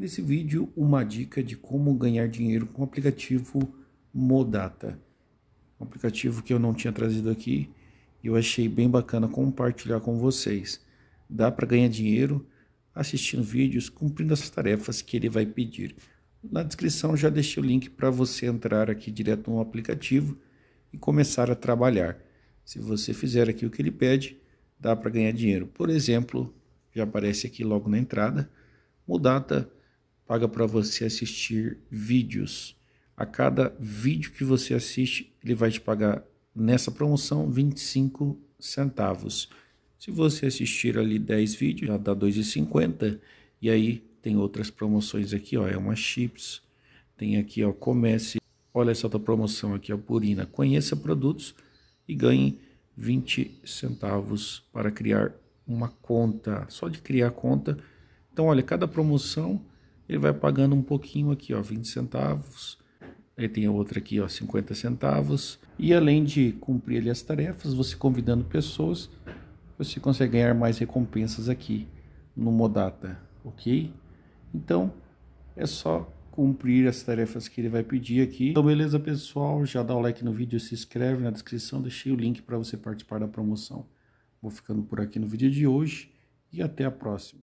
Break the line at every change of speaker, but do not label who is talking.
Nesse vídeo, uma dica de como ganhar dinheiro com o aplicativo Modata. Um aplicativo que eu não tinha trazido aqui e eu achei bem bacana compartilhar com vocês. Dá para ganhar dinheiro assistindo vídeos, cumprindo as tarefas que ele vai pedir. Na descrição já deixei o link para você entrar aqui direto no aplicativo e começar a trabalhar. Se você fizer aqui o que ele pede, dá para ganhar dinheiro. Por exemplo, já aparece aqui logo na entrada, Mudata paga para você assistir vídeos. A cada vídeo que você assiste, ele vai te pagar nessa promoção 25 centavos. Se você assistir ali 10 vídeos, já dá 2,50. E aí tem outras promoções aqui, ó, é uma chips. Tem aqui, ó, comece. Olha essa outra promoção aqui, ó, Purina. Conheça produtos e ganhe 20 centavos para criar uma conta. Só de criar conta. Então, olha, cada promoção ele vai pagando um pouquinho aqui, ó, 20 centavos. Aí tem outra aqui, ó, 50 centavos. E além de cumprir ali as tarefas, você convidando pessoas, você consegue ganhar mais recompensas aqui no Modata, ok? Então, é só cumprir as tarefas que ele vai pedir aqui. Então, beleza, pessoal? Já dá o like no vídeo, se inscreve na descrição, deixei o link para você participar da promoção. Vou ficando por aqui no vídeo de hoje e até a próxima.